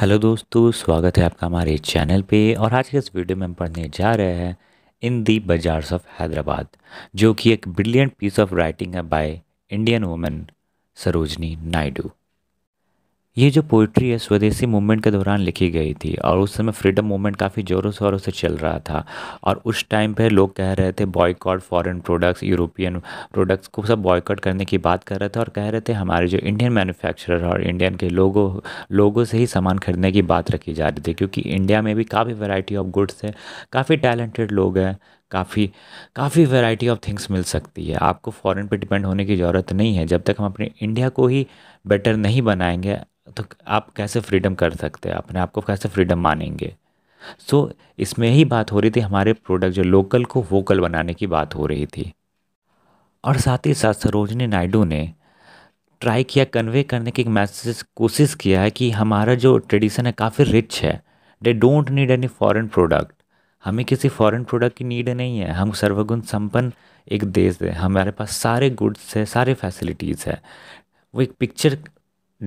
Hello दोस्तों स्वागत है आपका हमारे चैनल पे और आज के इस वीडियो में हम पढ़ने जा रहे हैं in the bazaars of Hyderabad जो कि एक ब्रिलियंट पीस ऑफ राइटिंग है by Indian women Sarojini Naidu ये जो पोइट्री है स्वदेशी मूवमेंट के दौरान लिखी गई थी और उस समय फ्रीडम मूवमेंट काफ़ी ज़ोरों शोरों से चल रहा था और उस टाइम पे लोग कह रहे थे boycott foreign products European products को सब बॉयकॉट करने की बात कर रहे थे और कह रहे थे हमारे जो इंडियन मैन्युफैक्चरर और इंडियन के लोगों लोगों से ही सामान खरीदने की बात रखी जा रही थी क्योंकि इंडिया में भी काफ़ी वेराइटी ऑफ गुड्स है काफ़ी टैलेंटेड लोग हैं काफ़ी काफ़ी वेराइटी ऑफ थिंग्स मिल सकती है आपको फॉरेन पे डिपेंड होने की ज़रूरत नहीं है जब तक हम अपने इंडिया को ही बेटर नहीं बनाएंगे तो आप कैसे फ्रीडम कर सकते हैं अपने आप को कैसे फ्रीडम मानेंगे सो so, इसमें ही बात हो रही थी हमारे प्रोडक्ट जो लोकल को वोकल बनाने की बात हो रही थी और साथ ही साथ सरोजनी नायडू ने ट्राई किया कन्वे करने की एक मैसेज कोशिश किया है कि हमारा जो ट्रेडिशन है काफ़ी रिच है they don't need any foreign product हमें किसी फॉरेन प्रोडक्ट की नीड नहीं है हम सर्वगुण संपन्न एक देश है हमारे पास सारे गुड्स है सारे फैसिलिटीज़ है वो एक पिक्चर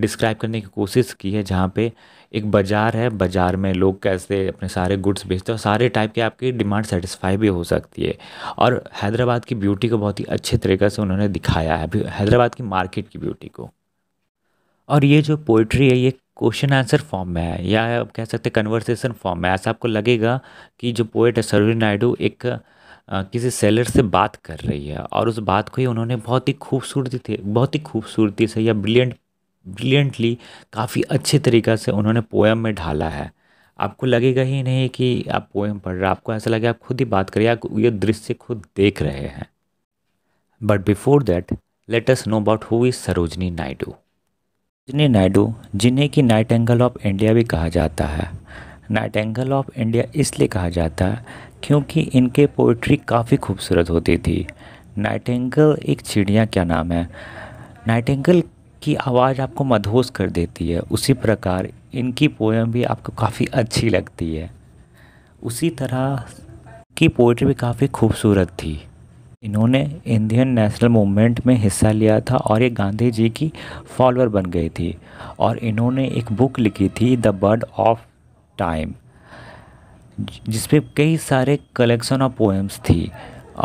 डिस्क्राइब करने की कोशिश की है जहाँ पे एक बाज़ार है बाज़ार में लोग कैसे अपने सारे गुड्स बेचते हैं और सारे टाइप के आपकी डिमांड सेटिस्फाई भी हो सकती है और हैदराबाद की ब्यूटी को बहुत ही अच्छे तरीके से उन्होंने दिखाया है हैदराबाद की मार्केट की ब्यूटी को और ये जो पोइट्री है ये क्वेश्चन आंसर फॉर्म में है या आप कह सकते हैं कन्वर्सेशन फॉर्म में ऐसा आपको लगेगा कि जो पोइट है सरवी नायडू एक किसी सेलर से बात कर रही है और उस बात को ही उन्होंने बहुत ही खूबसूरती थी बहुत ही खूबसूरती से या ब्रिलियंट ब्रिलियंटली काफ़ी अच्छे तरीक़ा से उन्होंने पोएम में ढाला है आपको लगेगा ही नहीं कि आप पोएम पढ़ रहे आपको ऐसा लगे आप खुद ही बात करिए आप ये दृश्य खुद देख रहे हैं but before that let us know about who is Sarojini Naidu Sarojini Naidu जिन्हें कि नाइट एंगल ऑफ इंडिया भी कहा जाता है नाइट एंगल ऑफ इंडिया इसलिए कहा जाता है क्योंकि इनके पोइट्री काफ़ी खूबसूरत होती थी नाइट एंगल एक चिड़िया क्या नाम है नाइट एंगल की आवाज़ आपको मधोस कर देती है उसी प्रकार इनकी पोएम भी आपको काफ़ी अच्छी लगती है उसी तरह की पोइट्री भी काफ़ी खूबसूरत थी इन्होंने इंडियन नेशनल मूवमेंट में हिस्सा लिया था और ये गांधी जी की फॉलोअर बन गई थी और इन्होंने एक बुक लिखी थी द बर्ड ऑफ टाइम जिसमें कई सारे कलेक्शन ऑफ पोएम्स थी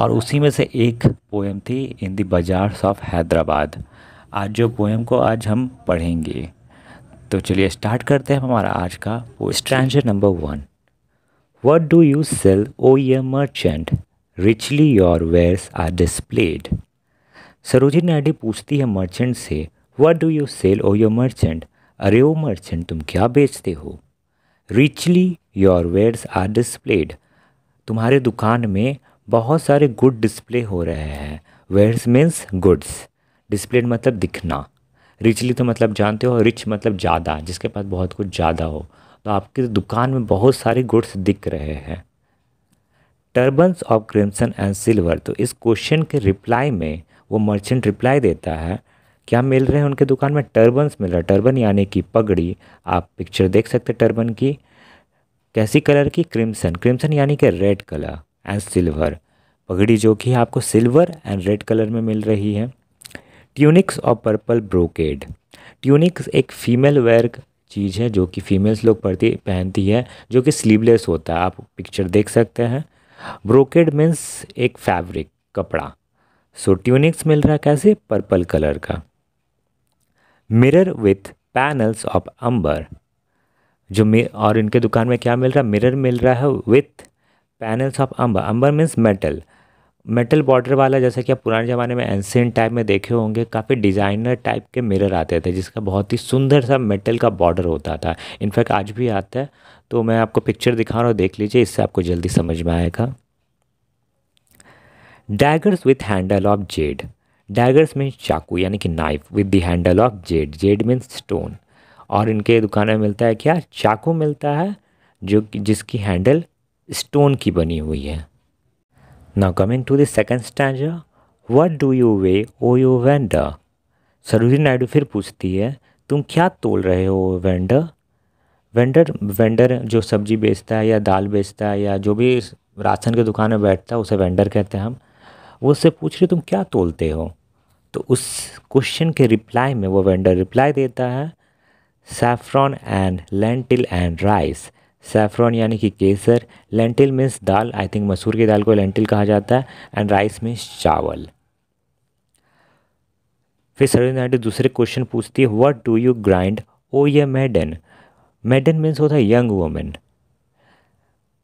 और उसी में से एक पोएम थी in the bazaars of Hyderabad आज जो पोएम को आज हम पढ़ेंगे तो चलिए स्टार्ट करते हैं हमारा आज का वो number one what do you sell O ye merchant richly your wares are displayed Sarojini Naidu पूछती है मर्चेंट से what do you sell O your merchant अरे ओ मर्चेंट तुम क्या बेचते हो richly your wares are displayed तुम्हारे दुकान में बहुत सारे गुड डिस्प्ले हो रहे हैं वेयर्स मीन्स गुड्स डिस्प्लेड मतलब दिखना रिचली तो मतलब जानते हो रिच मतलब ज़्यादा जिसके पास बहुत कुछ ज़्यादा हो तो आपकी दुकान में बहुत सारे गुड्स दिख रहे हैं turbans of crimson and silver तो इस क्वेश्चन के रिप्लाई में वो मर्चेंट रिप्लाई देता है क्या मिल रहे हैं उनके दुकान में टर्बन्स मिल रहा है टर्बन यानी कि पगड़ी आप पिक्चर देख सकते हैं टर्बन की कैसी कलर की क्रिम्सन क्रिम्सन यानी कि रेड कलर एंड सिल्वर पगड़ी जो कि आपको सिल्वर एंड रेड कलर में मिल रही है ट्यूनिक्स और पर्पल ब्रोकेड ट्यूनिक्स एक फीमेल वेयर चीज़ है जो कि फीमेल्स लोग पढ़ती पहनती है जो कि स्लीवलेस होता है आप पिक्चर देख सकते हैं ब्रोकेड मीन्स एक फैब्रिक कपड़ा सो ट्यूनिक्स मिल रहा है कैसे पर्पल कलर का mirror with panels of amber जो और इनके दुकान में क्या मिल रहा है मिरर मिल रहा है with panels of amber amber means metal metal border वाला जैसा कि आप पुराने ज़माने में एंसेंट टाइप में देखे होंगे काफ़ी डिज़ाइनर टाइप के मिरर आते थे जिसका बहुत ही सुंदर सा मेटल का बॉर्डर होता था इनफैक्ट आज भी आता है तो मैं आपको पिक्चर दिखा रहा हूँ देख लीजिए इससे आपको जल्दी समझ में आएगा daggers with handle of jade daggers means चाकू यानी कि knife with the handle of jade jade means stone और इनके दुकान में मिलता है क्या चाकू मिलता है जो जिसकी हैंडल स्टोन की बनी हुई है Now coming to the second stanza, What do you weigh, O you vendor? Sarojini Naidu फिर पूछती है तुम क्या तोल रहे हो वेंडर वेंडर वेंडर जो सब्जी बेचता है या दाल बेचता है या जो भी राशन की दुकान में बैठता है उसे वेंडर कहते हैं हम वो उससे पूछ रहे तुम क्या तोलते हो तो उस क्वेश्चन के रिप्लाई में वो वेंडर रिप्लाई देता है saffron and lentil and rice saffron यानी कि केसर लेंटिल मीन्स दाल आई थिंक मसूर की दाल को लेंटिल कहा जाता है एंड राइस मीन्स चावल फिर सरोज नायडू दूसरे क्वेश्चन पूछती है what do you grind O ye maiden मैडन means होता है यंग वुमेन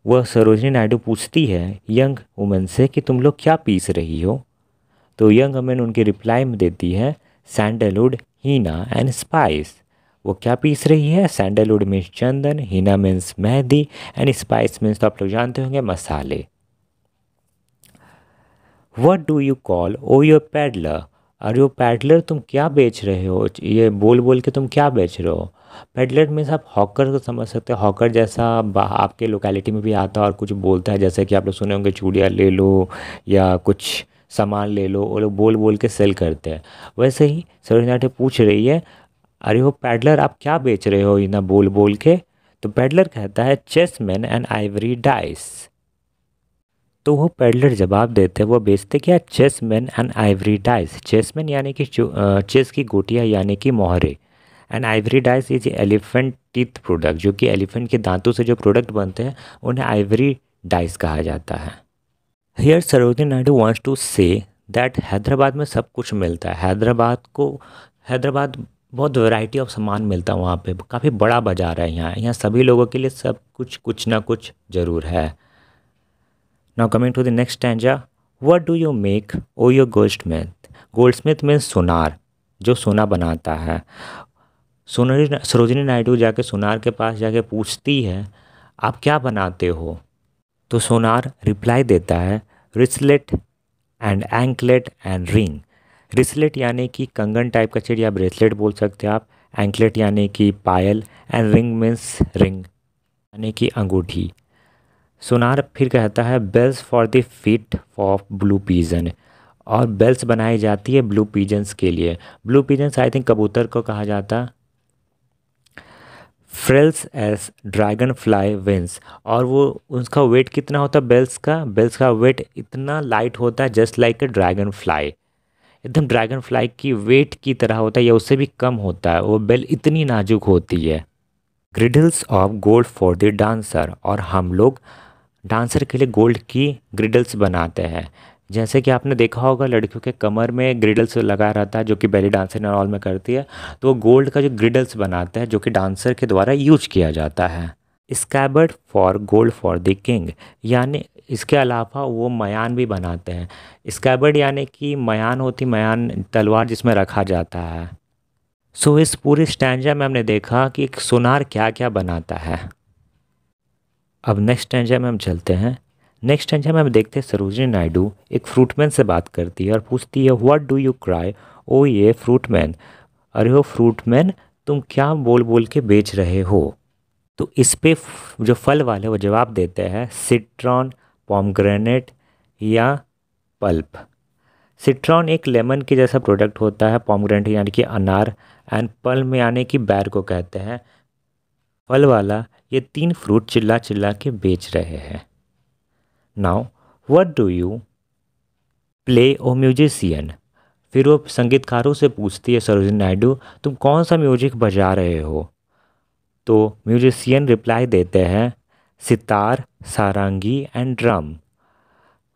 वह सरोजनी नायडू पूछती है यंग वुमेन से कि तुम लोग क्या पीस रही हो तो यंग वुमेन उनकी रिप्लाई में देती है सैंडलवुड हीना एंड स्पाइस वो क्या पीस रही है सैंडलवुड मीन्स चंदन हिना मीन्स मेहंदी एंड स्पाइस मीन्स तो आप लोग जानते होंगे मसाले what do you call O your peddler अरे वो पैडलर तुम क्या बेच रहे हो ये बोल बोल के तुम क्या बेच रहे हो पेडलर मीन्स आप हॉकर को समझ सकते हो हॉकर जैसा आपके लोकेलिटी में भी आता है और कुछ बोलता है जैसे कि आप लोग सुने होंगे चूड़िया ले लो या कुछ सामान ले लो वो लोग बोल बोल के सेल करते हैं वैसे ही सरोजना पूछ रही है अरे वो पैडलर आप क्या बेच रहे हो इना बोल बोल के तो पैडलर कहता है chessmen and ivory dice तो वो पेडलर जवाब देते हैं वो बेचते क्या chessmen and ivory dice man यानी कि चेस की गोटियाँ यानी कि मोहरे and ivory dice is elephant teeth product जो कि एलिफेंट के दांतों से जो प्रोडक्ट बनते हैं उन्हें आइवरी डाइस कहा जाता है here Sarojini Naidu wants to say that Hyderabad में सब कुछ मिलता है हैदराबाद को हैदराबाद बहुत वैरायटी ऑफ सामान मिलता है वहाँ पे काफ़ी बड़ा बाज़ार है यहाँ यहाँ सभी लोगों के लिए सब कुछ कुछ ना कुछ ज़रूर है now coming to the next stanza what do you make O your goldsmith goldsmith means सोनार जो सोना बनाता है सोनरी सरोजनी नायडू जाके सोनार के पास जाके पूछती है आप क्या बनाते हो तो सोनार रिप्लाई देता है wristlet and anklet and ring wristlet यानी कि कंगन टाइप का चेन या ब्रेसलेट बोल सकते हैं आप एंकलेट यानी कि पायल एंड रिंग मीन्स रिंग यानी कि अंगूठी सोनार फिर कहता है bells for the feet of blue pigeon और बेल्स बनाई जाती है ब्लू पीजन्स के लिए ब्लू पीजन्स आई थिंक कबूतर को कहा जाता frails as dragonfly wings और वो उसका वेट कितना होता है बेल्स का बेल्स का वेट इतना लाइट होता है just like a dragonfly एकदम ड्रैगन फ्लाई की वेट की तरह होता है या उससे भी कम होता है वो बेल इतनी नाजुक होती है girdles of gold for the dancer और हम लोग डांसर के लिए गोल्ड की ग्रिडल्स बनाते हैं जैसे कि आपने देखा होगा लड़कियों के कमर में ग्रिडल्स लगा रहता है जो कि बेली डांसर नॉल में करती है तो वो गोल्ड का जो ग्रिडल्स बनाते हैं जो कि डांसर के द्वारा यूज किया जाता है scabbard for gold for the king यानी इसके अलावा वो मयान भी बनाते हैं स्कैबर्ड यानी कि मयान होती मयान तलवार जिसमें रखा जाता है सो so, इस पूरे स्टैंजा में हमने देखा कि एक सुनार क्या क्या बनाता है अब नेक्स्ट स्टैंजा में हम चलते हैं नेक्स्ट स्टैंजा में हम देखते हैं सरोजनी नायडू एक फ्रूटमैन से बात करती है और पूछती है what do you cry O ye fruitman अरे हो फ्रूटमैन तुम क्या बोल बोल के बेच रहे हो तो इस पे जो फल वाले वो जवाब देते हैं सिट्रॉन पॉमग्रेनेट या पल्प सिट्रॉन एक लेमन के जैसा प्रोडक्ट होता है पॉमग्रेनेट यानी कि अनार एंड में यानी कि बैर को कहते हैं फल वाला ये तीन फ्रूट चिल्ला चिल्ला के बेच रहे हैं now what do you play O musician फिर वो संगीतकारों से पूछती है सरोजिनी नायडू तुम कौन सा म्यूजिक बजा रहे हो तो म्यूजिशियन रिप्लाई देते हैं सितार सारंगी एंड ड्रम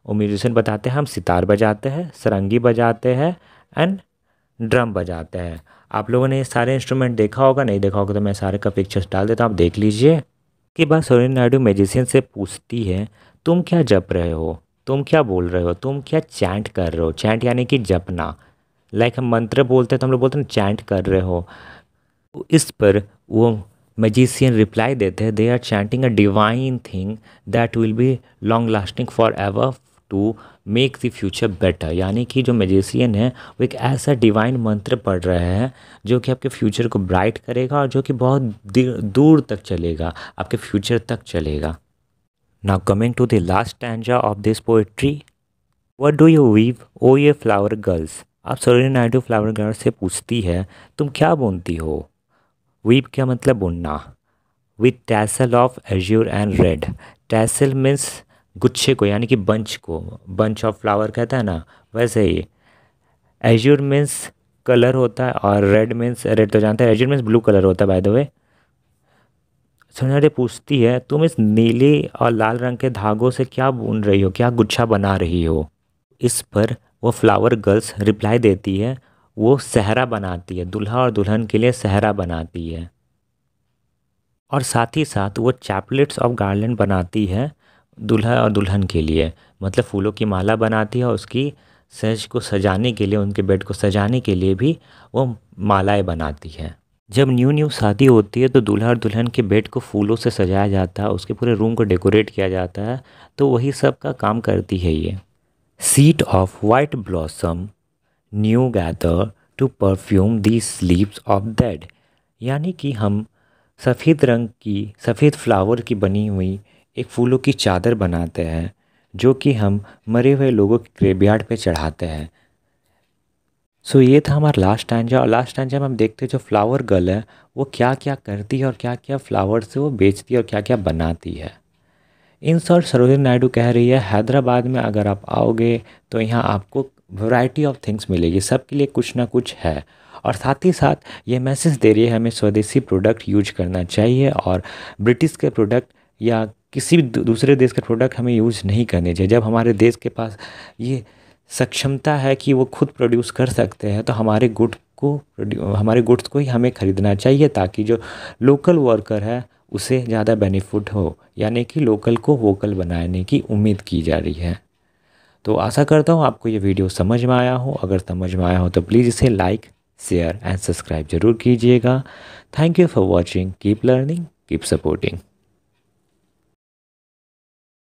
वो म्यूजिशियन बताते हैं हम सितार बजाते हैं सारंगी बजाते हैं एंड ड्रम बजाते हैं आप लोगों ने ये सारे इंस्ट्रूमेंट देखा होगा नहीं देखा होगा तो मैं सारे का पिक्चर्स डाल देता हूँ आप देख लीजिए कि बाद सोरेन नायडू म्यूजिशियन से पूछती है तुम क्या जप रहे हो तुम क्या बोल रहे हो तुम क्या चैंट कर रहे हो चैंट यानी कि जपना लाइक हम मंत्र बोलते हैं तो हम लोग बोलते हैं चैंट कर रहे हो तो इस पर वो magician रिप्लाई देते हैं they are chanting a divine thing that will be long lasting for ever to make the future better यानी कि जो मेजिसियन है वो एक ऐसा डिवाइन मंत्र पढ़ रहे हैं जो कि आपके फ्यूचर को ब्राइट करेगा और जो कि बहुत दूर तक चलेगा आपके फ्यूचर तक चलेगा now coming to the last stanza of this poetry what do you weave O ye flower girls आप सरोज नायडू फ्लावर गर्ल्स से पूछती है तुम क्या बोलती हो वीप क्या मतलब बुनना with tassel of azure and red tassel means गुच्छे को यानी कि बंच को बंच ऑफ फ्लावर कहता है ना वैसे ही एज्योर मीन्स कलर होता है और रेड मीन्स रेड तो जानते हैं एज्योर मीन्स ब्लू कलर होता है बाय द वे सोनाडे पूछती है तुम इस नीले और लाल रंग के धागों से क्या बुन रही हो क्या गुच्छा बना रही हो इस पर वो फ्लावर गर्ल्स रिप्लाई देती है वो सहरा बनाती है दुल्हा और दुल्हन के लिए सहरा बनाती है और साथ ही साथ वो चैपलेट्स ऑफ गार्लैंड बनाती है दुल्हा और दुल्हन के लिए मतलब फूलों की माला बनाती है और उसकी सज को सजाने के लिए उनके बेड को सजाने के लिए भी वो मालाएं बनाती है जब न्यू न्यू शादी होती है तो दूल्हा और दुल्हन के बेड को फूलों से सजाया जाता है उसके पूरे रूम को डेकोरेट किया जाता है तो वही सब का काम करती है ये sheet of white blossom new gather to perfume the sleeps of dead यानी कि हम सफ़ेद रंग की सफ़ेद फ्लावर की बनी हुई एक फूलों की चादर बनाते हैं जो कि हम मरे हुए लोगों के ग्रेवयार्ड पे चढ़ाते हैं सो so, ये था हमारा लास्ट जो और लास्ट टाइम जब हम देखते हैं जो फ्लावर गर्ल है वो क्या क्या करती है और क्या क्या फ्लावर से वो बेचती है और क्या क्या बनाती है इन शॉर्ट सरोजिनी नायडू कह रही है हैदराबाद में अगर आप आओगे तो यहाँ आपको वैरायटी ऑफ थिंग्स मिलेगी सबके लिए कुछ ना कुछ है और साथ ही साथ ये मैसेज दे रही है हमें स्वदेशी प्रोडक्ट यूज करना चाहिए और ब्रिटिश के प्रोडक्ट या किसी भी दूसरे देश के प्रोडक्ट हमें यूज नहीं करने चाहिए जब हमारे देश के पास ये सक्षमता है कि वो खुद प्रोड्यूस कर सकते हैं तो हमारे गुड को हमारे गुड्स को ही हमें ख़रीदना चाहिए ताकि जो लोकल वर्कर है उसे ज़्यादा बेनिफिट हो यानी कि लोकल को वोकल बनाने की उम्मीद की जा रही है तो आशा करता हूँ आपको ये वीडियो समझ में आया हो अगर समझ में आया हो तो प्लीज़ इसे लाइक शेयर एंड सब्सक्राइब जरूर कीजिएगा thank you for watching keep learning keep supporting